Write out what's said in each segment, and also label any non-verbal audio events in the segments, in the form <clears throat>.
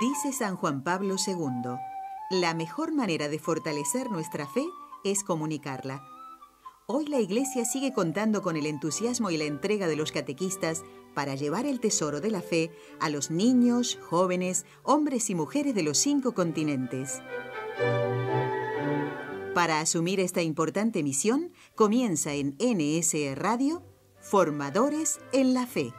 Dice San Juan Pablo II, la mejor manera de fortalecer nuestra fe es comunicarla. Hoy la Iglesia sigue contando con el entusiasmo y la entrega de los catequistas para llevar el tesoro de la fe a los niños, jóvenes, hombres y mujeres de los cinco continentes. Para asumir esta importante misión, comienza en NS Radio Formadores en la Fe.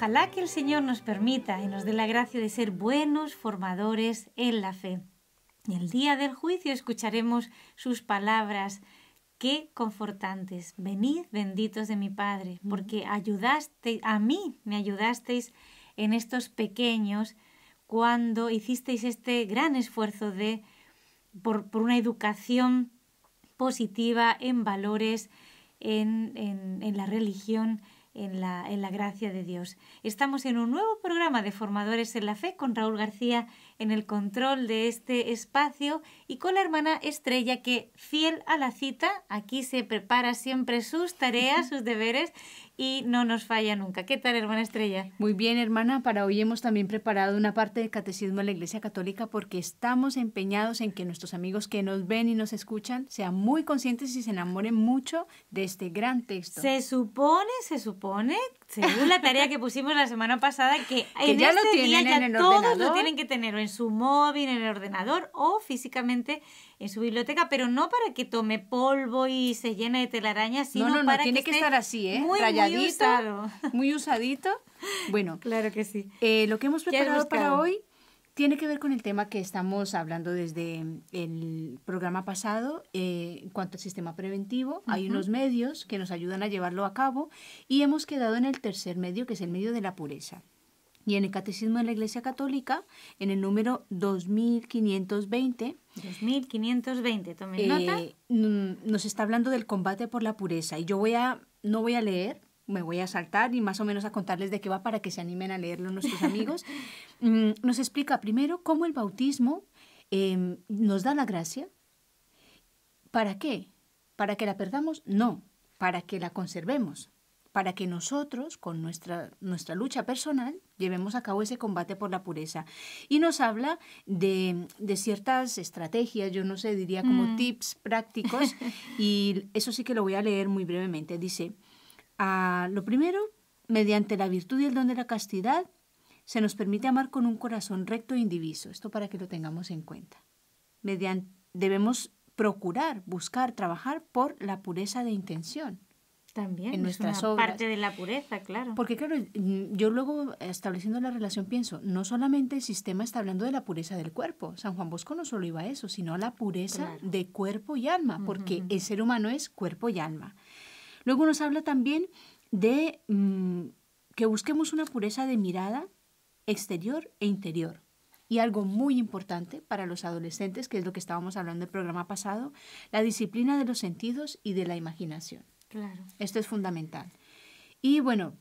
Ojalá que el Señor nos permita y nos dé la gracia de ser buenos formadores en la fe. Y el día del juicio escucharemos sus palabras. Qué confortantes. Venid benditos de mi Padre, porque ayudaste a mí, me ayudasteis en estos pequeños cuando hicisteis este gran esfuerzo de por, una educación positiva en valores, en, en la religión, en la, en la gracia de Dios. Estamos en un nuevo programa de Formadores en la Fe con Raúl García en el control de este espacio y con la hermana Estrella que, fiel a la cita, aquí se prepara siempre sus tareas, <laughs> sus deberes y no nos falla nunca. ¿Qué tal, hermana Estrella? Muy bien, hermana. Para hoy hemos también preparado una parte del Catecismo de la Iglesia Católica porque estamos empeñados en que nuestros amigos que nos ven y nos escuchan sean muy conscientes y se enamoren mucho de este gran texto. Se supone, se supone según la tarea que pusimos la semana pasada, que, en este día ya todos lo tienen que tener o en su móvil, en el ordenador o físicamente en su biblioteca, pero no para que tome polvo y se llene de telarañas, sino no, no, no, para tiene que, estar así, ¿eh? Muy, muy, usado. muy usadito. Bueno, <laughs> claro que sí. Eh, lo que hemos preparado para hoy tiene que ver con el tema que estamos hablando desde el programa pasado eh, en cuanto al sistema preventivo. Hay unos medios que nos ayudan a llevarlo a cabo y hemos quedado en el tercer medio, que es el medio de la pureza. Y en el Catecismo de la Iglesia Católica, en el número 2520, 2520, tomen eh, Nos está hablando del combate por la pureza. Y yo voy a, no voy a leer, me voy a saltar y más o menos a contarles de qué va para que se animen a leerlo nuestros amigos, <laughs> mm, nos explica primero cómo el bautismo em, nos da la gracia. ¿Para qué? ¿Para que la perdamos? No, para que la conservemos, para que nosotros, con nuestra, nuestra lucha personal, llevemos a cabo ese combate por la pureza. Y nos habla de, ciertas estrategias, yo no sé, diría como mm. tips prácticos, <laughs> y eso sí que lo voy a leer muy brevemente. Dice, lo primero, mediante la virtud y el don de la castidad, se nos permite amar con un corazón recto e indiviso. Esto para que lo tengamos en cuenta. debemos procurar, buscar, trabajar por la pureza de intención. También en nuestras es una parte de la pureza, claro. Porque claro, yo luego estableciendo la relación pienso, no solamente el sistema está hablando de la pureza del cuerpo, San Juan Bosco no solo iba a eso, sino a la pureza de cuerpo y alma, porque el ser humano es cuerpo y alma. Luego nos habla también de mm, que busquemos una pureza de mirada exterior e interior. Y algo muy importante para los adolescentes, que es lo que estábamos hablando el programa pasado, la disciplina de los sentidos y de la imaginación. Claro. Esto es fundamental. Y bueno,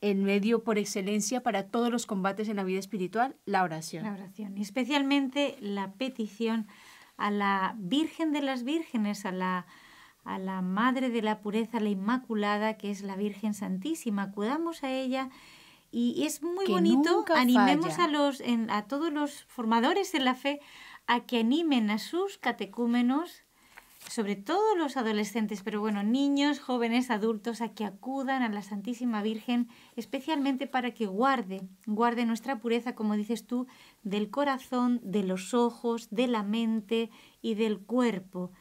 el medio por excelencia para todos los combates en la vida espiritual, la oración. La oración, y especialmente la petición a la Virgen de las Vírgenes, a la a la Madre de la Pureza, la Inmaculada, que es la Virgen Santísima. Acudamos a ella y es muy bonito. Animemos a, los, a todos los formadores en la fe a que animen a sus catecúmenos sobre todo los adolescentes, pero bueno, niños, jóvenes, adultos, a que acudan a la Santísima Virgen, especialmente para que guarde, guarde nuestra pureza, como dices tú, del corazón, de los ojos, de la mente y del cuerpo.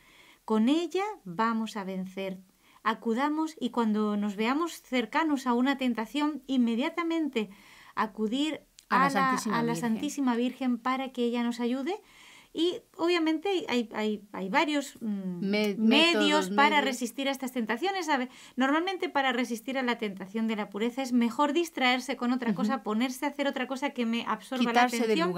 Con ella vamos a vencer. Acudamos y cuando nos veamos cercanos a una tentación, inmediatamente acudir a, la, Santísima Virgen para que ella nos ayude. Y obviamente hay, varios mm, medios, para resistir a estas tentaciones. Normalmente para resistir a la tentación de la pureza es mejor distraerse con otra cosa, ponerse a hacer otra cosa que me absorba la atención.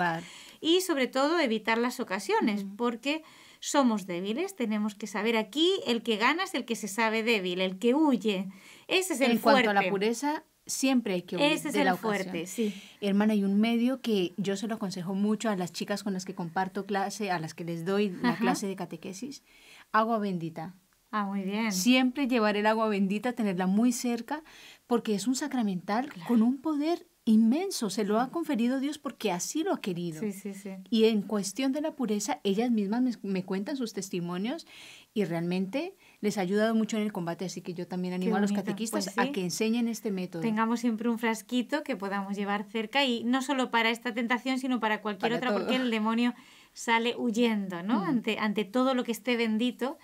Y sobre todo evitar las ocasiones, porque somos débiles, tenemos que saber aquí el que gana es el que se sabe débil, el que huye. Ese es el fuerte. En cuanto a la pureza, siempre hay que huir Ese de es la fuerte, sí. Hermana, hay un medio que yo se lo aconsejo mucho a las chicas con las que comparto clase, a las que les doy la clase de catequesis, agua bendita. Ah, muy bien. Siempre llevar el agua bendita, tenerla muy cerca, porque es un sacramental con un poder inmenso, se lo ha conferido Dios porque así lo ha querido. Y en cuestión de la pureza, ellas mismas me, cuentan sus testimonios y realmente les ha ayudado mucho en el combate, así que yo también animo a los pues catequistas a que enseñen este método. Tengamos siempre un frasquito que podamos llevar cerca y no solo para esta tentación, sino para cualquier otra, porque el demonio sale huyendo, ¿no? Ante, ante todo lo que esté bendito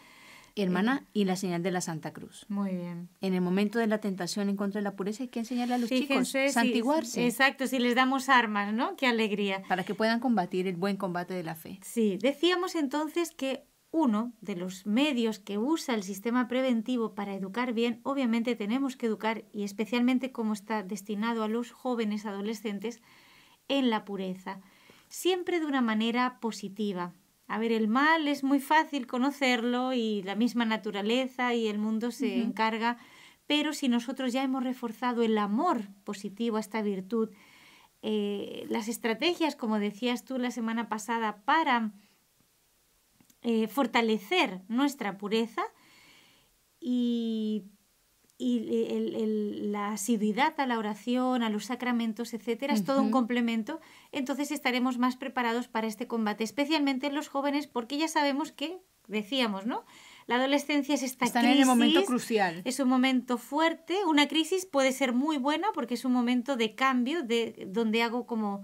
hermana, y la señal de la Santa Cruz. Muy bien. En el momento de la tentación en contra de la pureza hay que enseñarle a los chicos, santiguarse. exacto, si les damos armas, ¿no? Qué alegría. Para que puedan combatir el buen combate de la fe. Sí, decíamos entonces que uno de los medios que usa el sistema preventivo para educar bien, obviamente tenemos que educar, y especialmente como está destinado a los jóvenes adolescentes, en la pureza, siempre de una manera positiva, a ver, el mal es muy fácil conocerlo y la misma naturaleza y el mundo se encarga, pero si nosotros ya hemos reforzado el amor positivo a esta virtud, eh, las estrategias, como decías tú la semana pasada, para eh, fortalecer nuestra pureza y y el, el, la asiduidad a la oración, a los sacramentos, etcétera, es todo un complemento, entonces estaremos más preparados para este combate, especialmente en los jóvenes, porque ya sabemos que, decíamos, ¿no? La adolescencia es esta Están en el momento crucial. Es un momento fuerte. Una crisis puede ser muy buena porque es un momento de cambio, de donde hago como.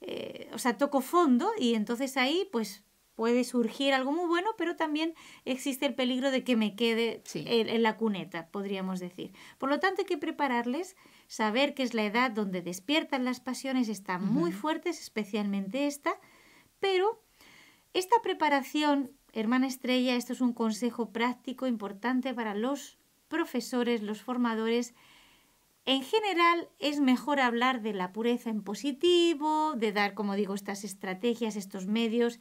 Eh, o sea, toco fondo y entonces ahí, pues puede surgir algo muy bueno, pero también existe el peligro de que me quede en, la cuneta, podríamos decir. Por lo tanto, hay que prepararles, saber que es la edad donde despiertan las pasiones, están muy fuertes, especialmente esta, pero esta preparación, hermana estrella, esto es un consejo práctico importante para los profesores, los formadores, en general es mejor hablar de la pureza en positivo, de dar, como digo, estas estrategias, estos medios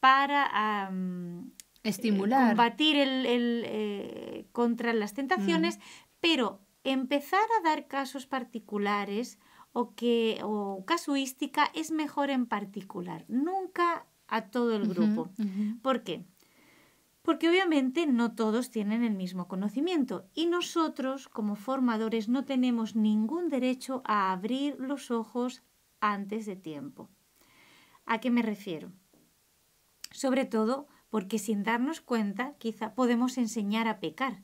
para estimular, eh, combatir eh, contra las tentaciones, mm. pero empezar a dar casos particulares o que casuística es mejor en particular, nunca a todo el grupo. ¿Por qué? Porque obviamente no todos tienen el mismo conocimiento y nosotros como formadores no tenemos ningún derecho a abrir los ojos antes de tiempo. ¿A qué me refiero? sobre todo porque sin darnos cuenta quizá podemos enseñar a pecar.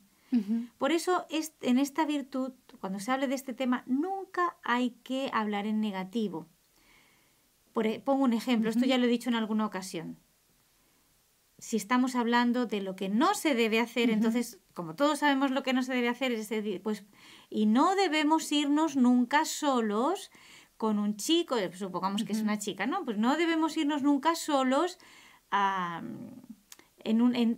Por eso en esta virtud, cuando se hable de este tema, nunca hay que hablar en negativo. E, pongo un ejemplo, esto ya lo he dicho en alguna ocasión. Si estamos hablando de lo que no se debe hacer, entonces, como todos sabemos lo que no se debe hacer, es pues, y no debemos irnos nunca solos con un chico, eh, supongamos que es una chica, ¿no? Pues no debemos irnos nunca solos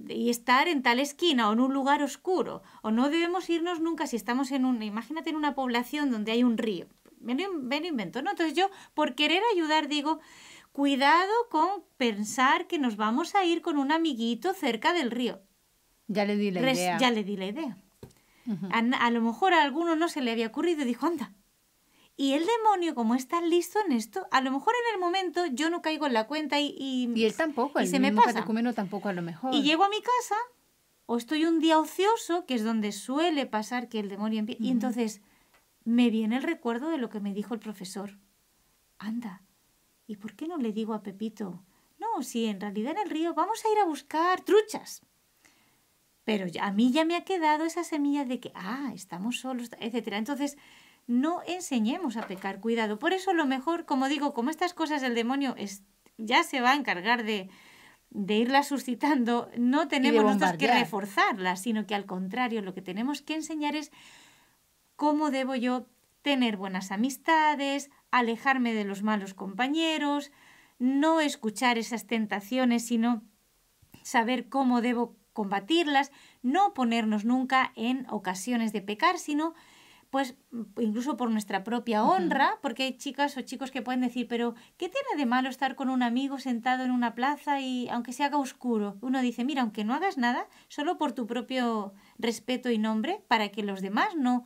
y estar en tal esquina o en un lugar oscuro. O no debemos irnos nunca si estamos en un, imagínate en una población donde hay un río. Me lo, invento, ¿no? Entonces yo, por querer ayudar, digo, cuidado con pensar que nos vamos a ir con un amiguito cerca del río. Ya le di la idea. Ya le di la idea. a, a, lo mejor a alguno no se le había ocurrido y dijo, anda, y el demonio, como es listo en esto, a lo mejor en el momento yo no caigo en la cuenta y... Y, él tampoco, y se me pasa. tampoco a lo mejor. Y llego a mi casa, o estoy un día ocioso, que es donde suele pasar que el demonio empieza... Y entonces me viene el recuerdo de lo que me dijo el profesor. Anda, ¿y por qué no le digo a Pepito? No, si en realidad en el río vamos a ir a buscar truchas. Pero a mí ya me ha quedado esa semilla de que, ah, estamos solos, etcétera. Entonces no enseñemos a pecar, cuidado. Por eso lo mejor, como digo, como estas cosas el demonio es, ya se va a encargar de, de irlas suscitando, no tenemos nosotros que reforzarlas, sino que al contrario, lo que tenemos que enseñar es cómo debo yo tener buenas amistades, alejarme de los malos compañeros, no escuchar esas tentaciones, sino saber cómo debo combatirlas, no ponernos nunca en ocasiones de pecar, sino pues mm, incluso por nuestra propia honra, porque hay chicas o chicos que pueden decir, pero ¿qué tiene de malo estar con un amigo sentado en una plaza y aunque se haga oscuro? Uno dice, mira, aunque no hagas nada, solo por tu propio respeto y nombre, para que los demás no,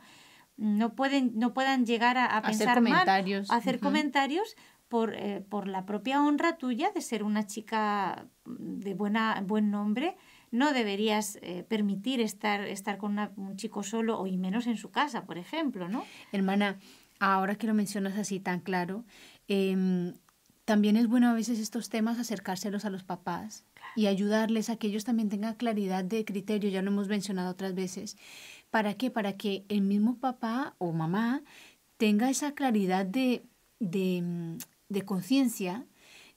no, pueden, no puedan llegar a, pensar comentarios. hacer comentarios por, eh, por, la propia honra tuya de ser una chica de buena, buen nombre no deberías eh, permitir estar, estar con un chico solo o y menos en su casa, por ejemplo, ¿no? Hermana, ahora que lo mencionas así tan claro, em, también es bueno a veces estos temas acercárselos a los papás y ayudarles a que ellos también tengan claridad de criterio, ya lo hemos mencionado otras veces. ¿Para qué? Para que el mismo papá o mamá tenga esa claridad de mm, conciencia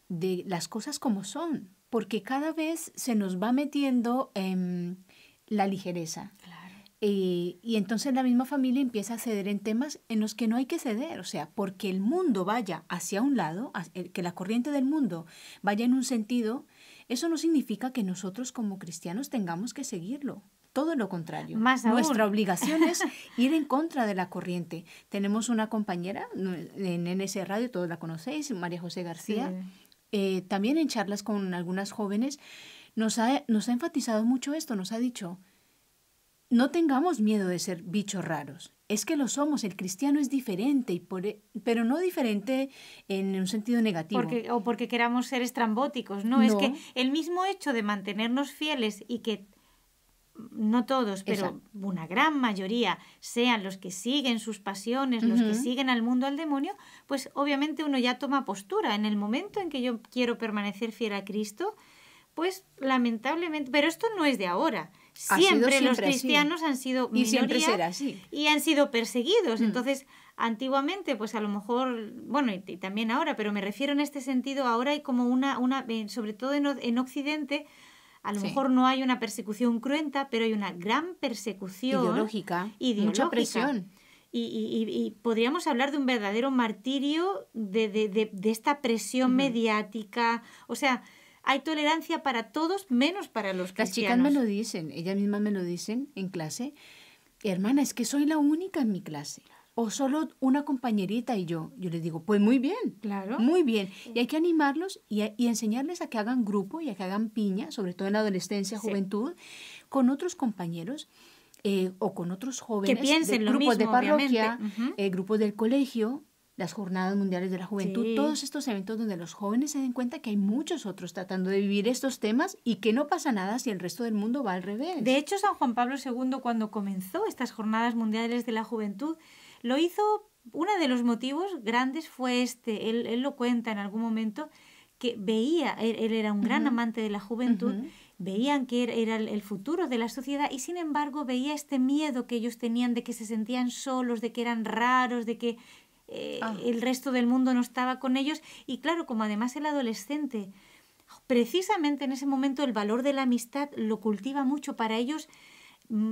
de las cosas como son porque cada vez se nos va metiendo em, la ligereza. Eh, y entonces la misma familia empieza a ceder en temas en los que no hay que ceder, o sea, porque el mundo vaya hacia un lado, que la corriente del mundo vaya en un sentido, eso no significa que nosotros como cristianos tengamos que seguirlo. Todo lo contrario. Nuestra obligación es <laughs> ir en contra de la corriente. Tenemos una compañera en NS Radio, todos la conocéis, María José García. Eh, también en charlas con algunas jóvenes, nos ha, nos ha enfatizado mucho esto, nos ha dicho, no tengamos miedo de ser bichos raros. Es que lo somos, el cristiano es diferente, y e, pero no diferente en un sentido negativo. o porque queramos ser estrambóticos, no. Es que el mismo hecho de mantenernos fieles y que no todos, pero una gran mayoría, sean los que siguen sus pasiones, los que siguen al mundo al demonio, pues obviamente uno ya toma postura. En el momento en que yo quiero permanecer fiel a Cristo, pues lamentablemente, pero esto no es de ahora. Siempre, los cristianos han sido y han sido perseguidos. Mm. Entonces, antiguamente, pues a lo mejor, bueno, y, también ahora, pero me refiero en este sentido, ahora hay como una, una sobre todo en Occidente, a lo mejor no hay una persecución cruenta, pero hay una gran persecución ideológica, mucha presión. Y, podríamos hablar de un verdadero martirio de, esta presión mediática. O sea, hay tolerancia para todos menos para los que cristianos. Las chicas me lo dicen, ellas mismas me lo dicen en clase. Hermana, es que soy la única en mi clase o solo una compañerita y yo. Yo les digo, pues muy bien, claro. muy bien. Y hay que animarlos y, enseñarles a que hagan grupo y a que hagan piña, sobre todo en la adolescencia, juventud, con otros compañeros. Eh, o con otros jóvenes, que piensen grupos de parroquia, eh, grupos del colegio, las Jornadas Mundiales de la Juventud, todos estos eventos donde los jóvenes se den cuenta que hay muchos otros tratando de vivir estos temas y que no pasa nada si el resto del mundo va al revés. De hecho, San Juan Pablo II, cuando comenzó estas Jornadas Mundiales de la Juventud, lo hizo, uno de los motivos grandes fue este, él, lo cuenta en algún momento, que veía, él, era un gran amante de la juventud, veían que era, el, futuro de la sociedad y sin embargo veía este miedo que ellos tenían de que se sentían solos, de que eran raros, de que eh, ah. el resto del mundo no estaba con ellos. Y claro, como además el adolescente, precisamente en ese momento el valor de la amistad lo cultiva mucho para ellos,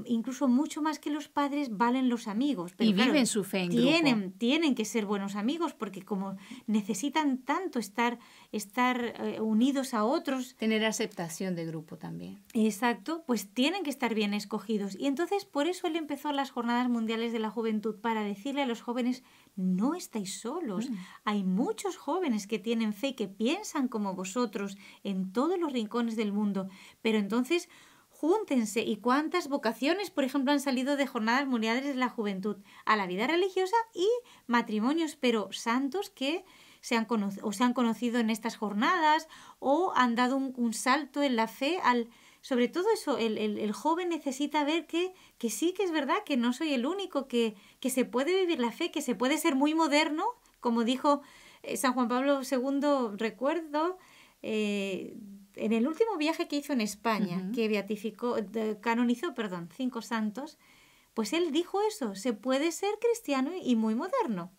incluso mucho más que los padres valen los amigos. Pero y viven su fe en tienen, Tienen que ser buenos amigos porque como necesitan tanto estar, estar eh, unidos a otros. Tener aceptación de grupo también. Exacto, pues tienen que estar bien escogidos. Y entonces por eso él empezó las Jornadas Mundiales de la Juventud, para decirle a los jóvenes, no estáis solos. Mm. Hay muchos jóvenes que tienen fe y que piensan como vosotros en todos los rincones del mundo. Pero entonces júntense. ¿Y cuántas vocaciones, por ejemplo, han salido de jornadas mundiales de la juventud a la vida religiosa y matrimonios, pero santos que se han, o se han conocido en estas jornadas o han dado un, salto en la fe al... Sobre todo eso, el, joven necesita ver que, sí, que es verdad, que no soy el único, que, se puede vivir la fe, que se puede ser muy moderno, como dijo eh, San Juan Pablo II, recuerdo, eh, en el último viaje que hizo en España, que beatificó, canonizó, perdón, cinco santos, pues él dijo eso, se puede ser cristiano y muy moderno,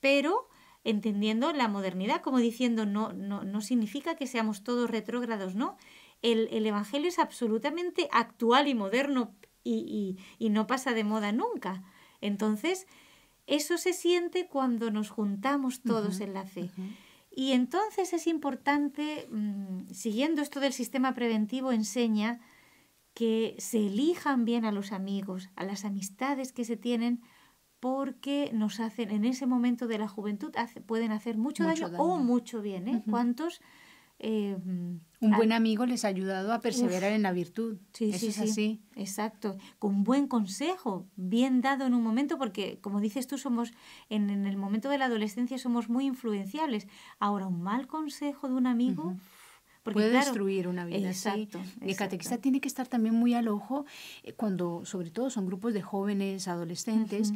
pero entendiendo la modernidad como diciendo no, no, no significa que seamos todos retrógrados, no. El, Evangelio es absolutamente actual y moderno y, no pasa de moda nunca. Entonces, eso se siente cuando nos juntamos todos en la fe. Y entonces es importante, mm, siguiendo esto del sistema preventivo, enseña que se elijan bien a los amigos, a las amistades que se tienen, porque nos hacen, en ese momento de la juventud, pueden hacer mucho, daño, o mucho bien. ¿eh? ¿Cuántos eh, mm, un ah. buen amigo les ha ayudado a perseverar en la virtud. Sí, sí, es así. exacto. Con buen consejo, bien dado en un momento, porque como dices tú, somos en, en el momento de la adolescencia somos muy influenciables. Ahora, un mal consejo de un amigo puede destruir una vida. Exacto, El catequista tiene que estar también muy al ojo eh, cuando, sobre todo, son grupos de jóvenes, adolescentes.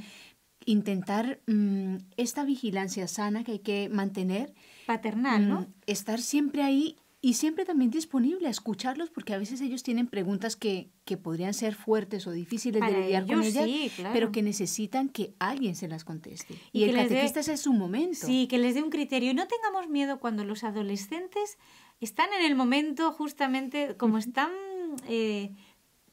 Intentar mm, esta vigilancia sana que hay que mantener. Paternal, mm, ¿no? Estar siempre ahí y siempre también disponible a escucharlos porque a veces ellos tienen preguntas que, podrían ser fuertes o difíciles de lidiar con ellas, sí, pero que necesitan que alguien se las conteste. Y, el catequista es su momento. Sí, que les dé un criterio. Y no tengamos miedo cuando los adolescentes están en el momento justamente como están... Eh,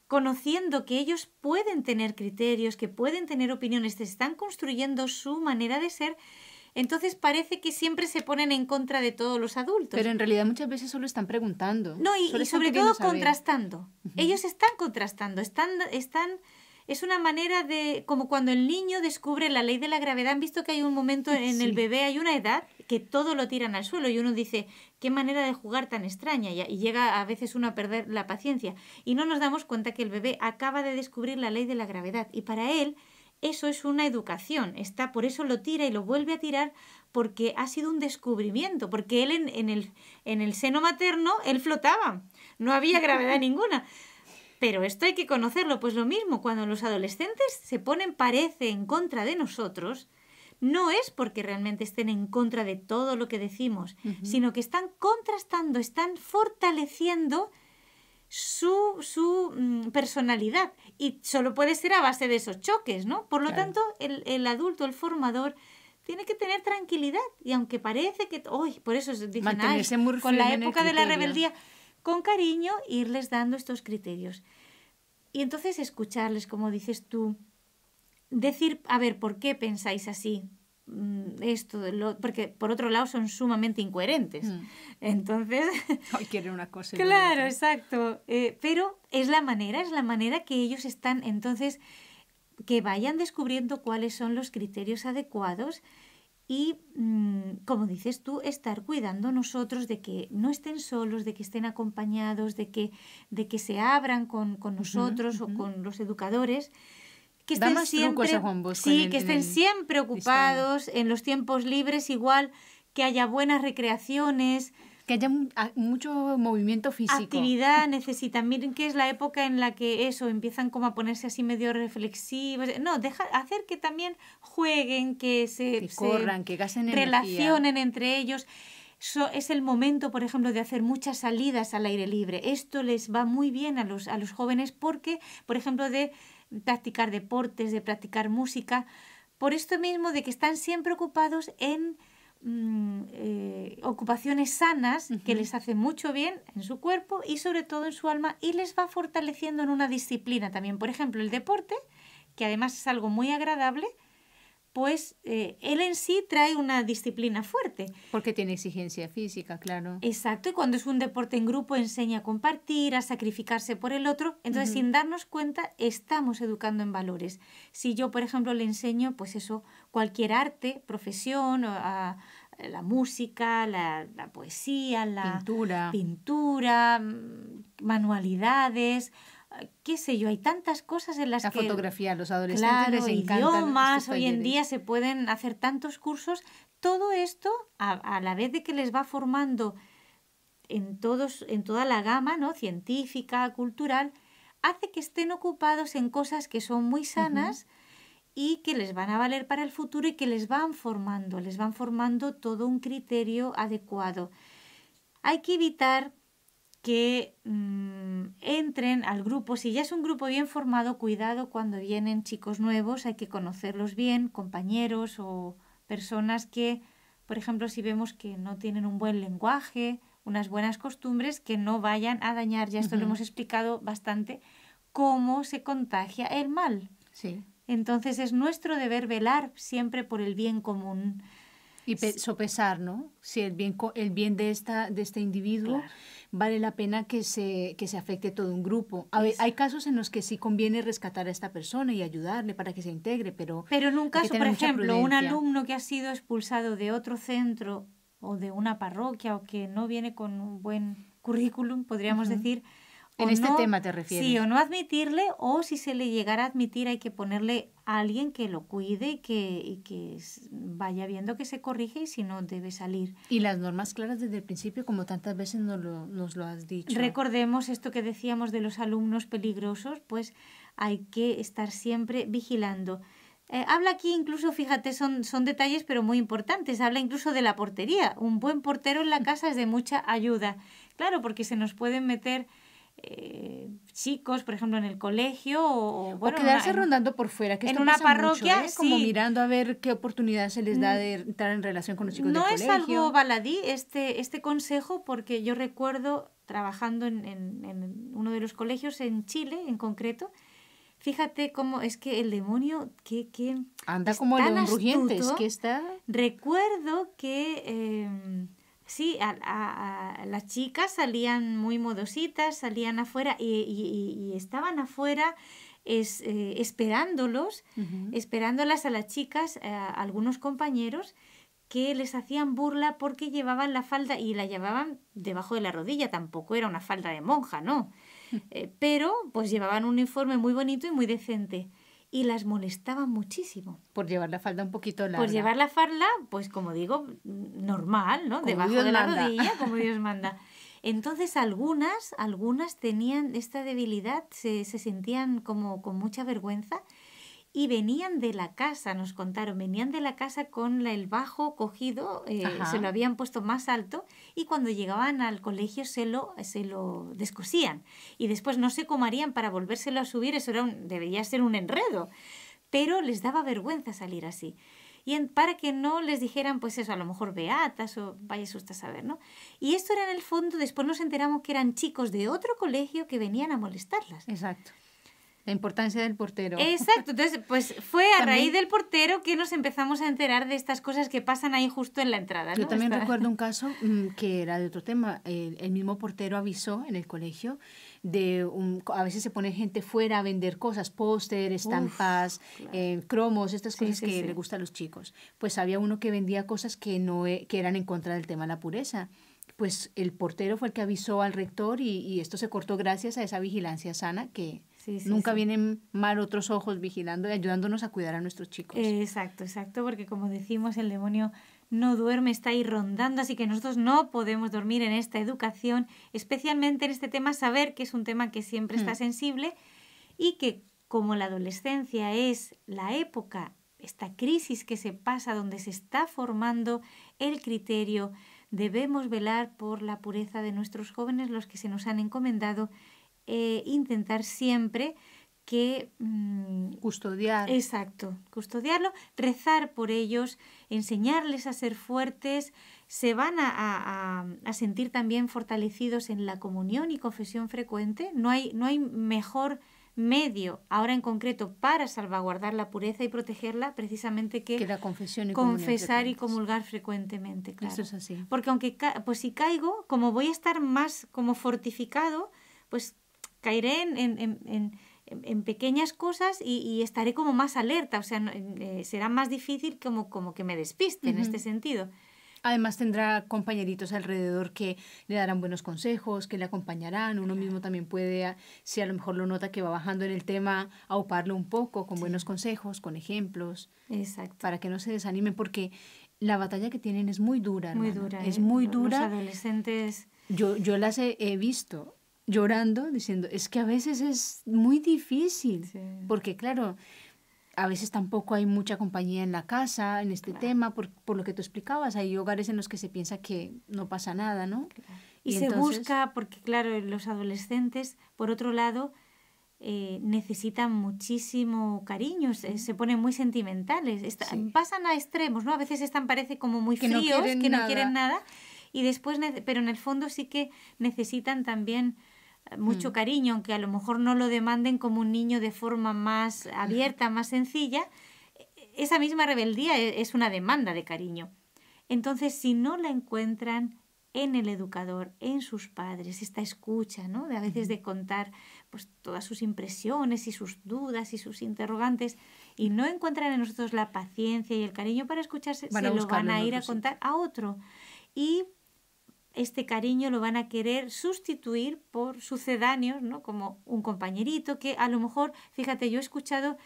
conociendo que ellos pueden tener criterios, que pueden tener opiniones, se están construyendo su manera de ser, entonces parece que siempre se ponen en contra de todos los adultos. Pero en realidad muchas veces solo están preguntando. No, y, sobre todo contrastando. Ellos están contrastando, están, están... Es una manera de, como cuando el niño descubre la ley de la gravedad, han visto que hay un momento en el bebé, hay una edad que todo lo tiran al suelo y uno dice, qué manera de jugar tan extraña y, llega a veces uno a perder la paciencia. Y no nos damos cuenta que el bebé acaba de descubrir la ley de la gravedad y para él eso es una educación, está, por eso lo tira y lo vuelve a tirar porque ha sido un descubrimiento, porque él en, el, seno materno, él flotaba, no había <laughs> gravedad ninguna. Pero esto hay que conocerlo, pues lo mismo, cuando los adolescentes se ponen, parece, en contra de nosotros, no es porque realmente estén en contra de todo lo que decimos, sino que están contrastando, están fortaleciendo su, su mm, personalidad y solo puede ser a base de esos choques, ¿no? Por lo tanto, el, el, adulto, el formador, tiene que tener tranquilidad y aunque parece que, hoy por eso es nada con la época de la rebeldía, con cariño irles dando estos criterios. Y entonces escucharles, como dices tú, decir, a ver, ¿por qué pensáis así? Mm, esto, porque por otro lado son sumamente incoherentes. Mm. Entonces... <laughs> una cosa. claro, exacto. Eh, pero es la manera, es la manera que ellos están. Entonces, que vayan descubriendo cuáles son los criterios adecuados y, mm, como dices tú, estar cuidando nosotros de que no estén solos, de que estén acompañados, de que, de que se abran con, nosotros o con los educadores que estén siempre, sí, que estén siempre ocupados en los tiempos libres, igual que haya buenas recreaciones, que haya mucho movimiento físico. Actividad necesitan. Miren que es la época en la que eso, empiezan como a ponerse así medio reflexivos. No, hacer que también jueguen, que se, corran, que gasten relacionen entre ellos. eso es el momento, por ejemplo, de hacer muchas salidas al aire libre. Esto les va muy bien a los, a los jóvenes porque, por ejemplo, de practicar deportes, de practicar música, por esto mismo de que están siempre ocupados en mm, eh, ocupaciones sanas que les hacen mucho bien en su cuerpo y sobre todo en su alma y les va fortaleciendo en una disciplina también. Por ejemplo, el deporte, que además es algo muy agradable, pues eh, él en sí trae una disciplina fuerte. Porque tiene exigencia física, claro. Exacto, y cuando es un deporte en grupo enseña a compartir, a sacrificarse por el otro, entonces sin darnos cuenta estamos educando en valores. Si yo, por ejemplo, le enseño, pues eso, cualquier arte, profesión, la música, la, poesía, la pintura mm, manualidades, qué sé yo, hay tantas cosas en las que... La fotografía, los adolescentes claro, idiomas, hoy en día se pueden hacer tantos cursos. Todo esto, a, la vez de que les va formando en, todos, en toda la gama ¿no? científica, cultural, hace que estén ocupados en cosas que son muy sanas y que les van a valer para el futuro y que les van formando, les van formando todo un criterio adecuado. Hay que evitar que mm, entren al grupo. Si ya es un grupo bien formado, cuidado cuando vienen chicos nuevos, hay que conocerlos bien, compañeros o personas que, por ejemplo, si vemos que no tienen un buen lenguaje, unas buenas costumbres, que no vayan a dañar, ya esto lo hemos explicado bastante, cómo se contagia el mal. Entonces es nuestro deber velar siempre por el bien común. Y sopesar, ¿no? Si el bien, el bien de, esta, de este individuo vale la pena que se, que se afecte todo un grupo. A ver, hay casos en los que sí conviene rescatar a esta persona y ayudarle para que se integre, pero... Pero en un caso, por ejemplo, un alumno que ha sido expulsado de otro centro o de una parroquia o que no viene con un buen currículum, podríamos decir, en este tema te refieres. Sí, o no admitirle, o si se le llegara a admitir hay que ponerle a alguien que lo cuide y que, vaya viendo que se corrige y si no debe salir. Y las normas claras desde el principio, como tantas veces nos lo, has dicho. Recordemos esto que decíamos de los alumnos peligrosos, pues hay que estar siempre vigilando. Eh, habla aquí incluso, fíjate, son, son detalles pero muy importantes. Habla incluso de la portería. Un buen portero en la <laughs> casa es de mucha ayuda. Claro, porque se nos pueden meter eh, chicos, por ejemplo, en el colegio o, quedarse rondando por fuera, que en una parroquia, ¿eh? como mirando a ver qué oportunidad se les da mm. de entrar en relación con los chicos no colegio. No es algo baladí este, este consejo porque yo recuerdo trabajando en, uno de los colegios en Chile en concreto. Fíjate cómo es que el demonio que, anda como el león que está. Recuerdo que em, sí, a, las chicas salían muy modositas, salían afuera y, estaban afuera eh, esperándolos, esperándolas a las chicas, eh, algunos compañeros que les hacían burla porque llevaban la falda y la llevaban debajo de la rodilla, tampoco era una falda de monja, ¿no? Mm. Eh, pero pues llevaban un uniforme muy bonito y muy decente y las molestaba muchísimo. Por llevar la falda un poquito larga. Por llevar la falda, pues como digo, normal, ¿no? Debajo de la rodilla, como Dios <laughs> manda. Entonces algunas, algunas tenían esta debilidad, se, se sentían como con mucha vergüenza y venían de la casa, nos contaron, venían de la casa con el bajo cogido, eh, se lo habían puesto más alto y cuando llegaban al colegio se lo, se lo descosían y después no se cómo para volvérselo a subir, eso era debería ser un enredo, pero les daba vergüenza salir así. Y para que no les dijeran, pues eso, a lo mejor beatas o vaya usted a saber, ¿no? Y esto era en el fondo, después nos enteramos que eran chicos de otro colegio que venían a molestarlas. Exacto. La importancia del portero. Exacto, entonces pues fue a raíz del portero que nos empezamos a enterar de estas cosas que pasan ahí justo en la entrada. Yo también recuerdo un <laughs> caso mm, que era de otro tema. El, mismo portero avisó en el colegio de a veces se pone gente fuera a vender cosas, póster, estampas, eh, cromos, estas cosas que le gustan a los chicos. Pues había uno que vendía cosas que no eh, que eran en contra del tema de la pureza pues el portero fue el que avisó al rector y, y, esto se cortó gracias a esa vigilancia sana que Sí, Nunca vienen mal otros ojos vigilando y ayudándonos a cuidar a nuestros chicos. Exacto, exacto, porque como decimos, el demonio no duerme, está ahí rondando, así que nosotros no podemos dormir en esta educación, especialmente en este tema saber que es un tema que siempre está mm. sensible y que como la adolescencia es la época, esta crisis que se pasa donde se está formando el criterio, debemos velar por la pureza de nuestros jóvenes, los que se nos han encomendado, eh, intentar siempre que... Mm, custodiar. Exacto, custodiarlo, rezar por ellos, enseñarles a ser fuertes, se van a, sentir también fortalecidos en la comunión y confesión frecuente. No hay, no hay mejor medio ahora en concreto para salvaguardar la pureza y protegerla precisamente que, la confesión confesar y comulgar frecuentemente. Eso es así. Porque aunque pues si caigo, como voy a estar más como fortificado, pues caeré en, pequeñas cosas y, estaré como más alerta, o sea, eh, será más difícil como, como que me despiste en este sentido. Además tendrá compañeritos alrededor que le darán buenos consejos, que le acompañarán. Uno mismo también puede, ah, si a lo mejor lo nota que va bajando en el tema, auparlo un poco con buenos consejos, con ejemplos. Exacto. Para que no se desanimen, porque la batalla que tienen es muy dura. Muy dura. Es ¿eh? muy dura. Los adolescentes. Yo, yo las he visto llorando, diciendo, es que a veces es muy difícil, porque claro, a veces tampoco hay mucha compañía en la casa, en este tema, por, lo que tú explicabas, hay hogares en los que se piensa que no pasa nada, ¿no? Y, se busca, porque claro, los adolescentes, por otro lado, eh, necesitan muchísimo cariño, se, ponen muy sentimentales, pasan a extremos, ¿no? A veces están, parece, como muy fríos, que no quieren nada, y después, pero en el fondo sí que necesitan también mucho mm. cariño, aunque a lo mejor no lo demanden como un niño de forma más mm. abierta, más sencilla, e-, esa misma rebeldía e-, es una demanda de cariño. Entonces, si no la encuentran en el educador, en sus padres, esta escucha, ¿no? De a veces de contar pues, todas sus impresiones y sus dudas y sus interrogantes, y no encuentran en nosotros la paciencia y el cariño para escucharse, se lo van a ir a contar a otro. Y este cariño lo van a querer sustituir por sucedáneos, ¿no? Como un compañerito que a lo mejor, fíjate, yo he escuchado,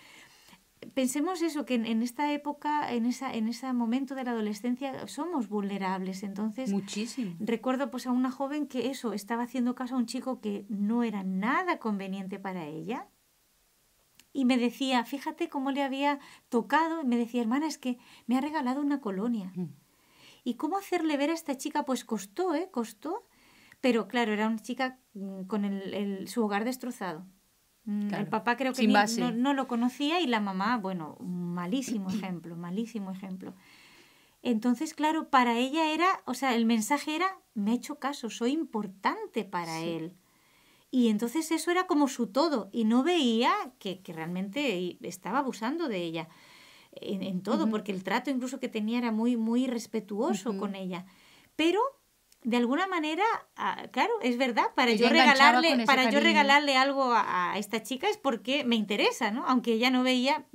pensemos eso, que en, esta época, en, esa, en ese momento de la adolescencia, somos vulnerables, entonces... Muchísimo. Recuerdo pues a una joven que eso, estaba haciendo caso a un chico que no era nada conveniente para ella, y me decía, fíjate cómo le había tocado, y me decía, hermana, es que me ha regalado una colonia. Mm. ¿Y cómo hacerle ver a esta chica? Pues costó, ¿eh? Costó. Pero claro, era una chica mm, con el, su hogar destrozado. Mm, el papá creo que no, lo conocía y la mamá, bueno, malísimo ejemplo, <clears throat> malísimo ejemplo. Entonces, claro, para ella era, o sea, el mensaje era, me he hecho caso, soy importante para él. Y entonces eso era como su todo y no veía que, que realmente estaba abusando de ella en, todo, porque el trato incluso que tenía era muy, muy respetuoso con ella. Pero de alguna manera, ah, claro, es verdad, para yo regalarle, para yo regalarle algo a, esta chica es porque me interesa, ¿no? Aunque ella no veía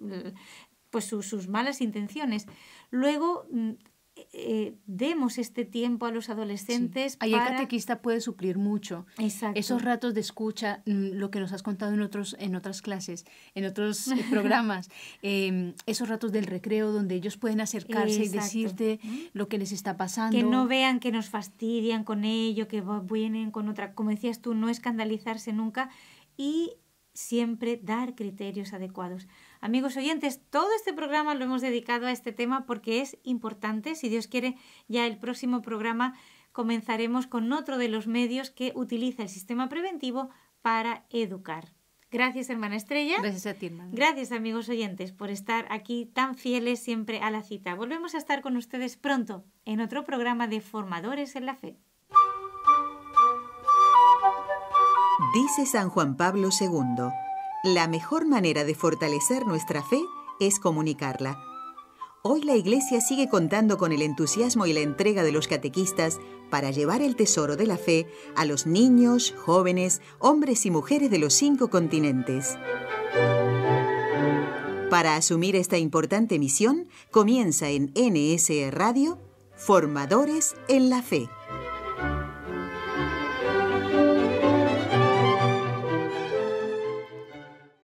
pues sus malas intenciones. Luego mm, eh, demos este tiempo a los adolescentes. el catequista puede suplir mucho. Esos ratos de escucha, mm, lo que nos has contado en, en otras clases, en otros eh, <laughs> programas, em, esos ratos del recreo donde ellos pueden acercarse y decirte mm. lo que les está pasando. Que no vean que nos fastidian con ello, que vienen con otra. Como decías tú, no escandalizarse nunca y siempre dar criterios adecuados. Amigos oyentes, todo este programa lo hemos dedicado a este tema porque es importante. Si Dios quiere, ya el próximo programa comenzaremos con otro de los medios que utiliza el sistema preventivo para educar. Gracias, hermana Estrella. Gracias a Gracias, amigos oyentes, por estar aquí tan fieles siempre a la cita. Volvemos a estar con ustedes pronto en otro programa de Formadores en la Fe. Dice San Juan Pablo II la mejor manera de fortalecer nuestra fe es comunicarla. Hoy la Iglesia sigue contando con el entusiasmo y la entrega de los catequistas para llevar el tesoro de la fe a los niños, jóvenes, hombres y mujeres de los cinco continentes. Para asumir esta importante misión, comienza en NS Radio Formadores en la Fe.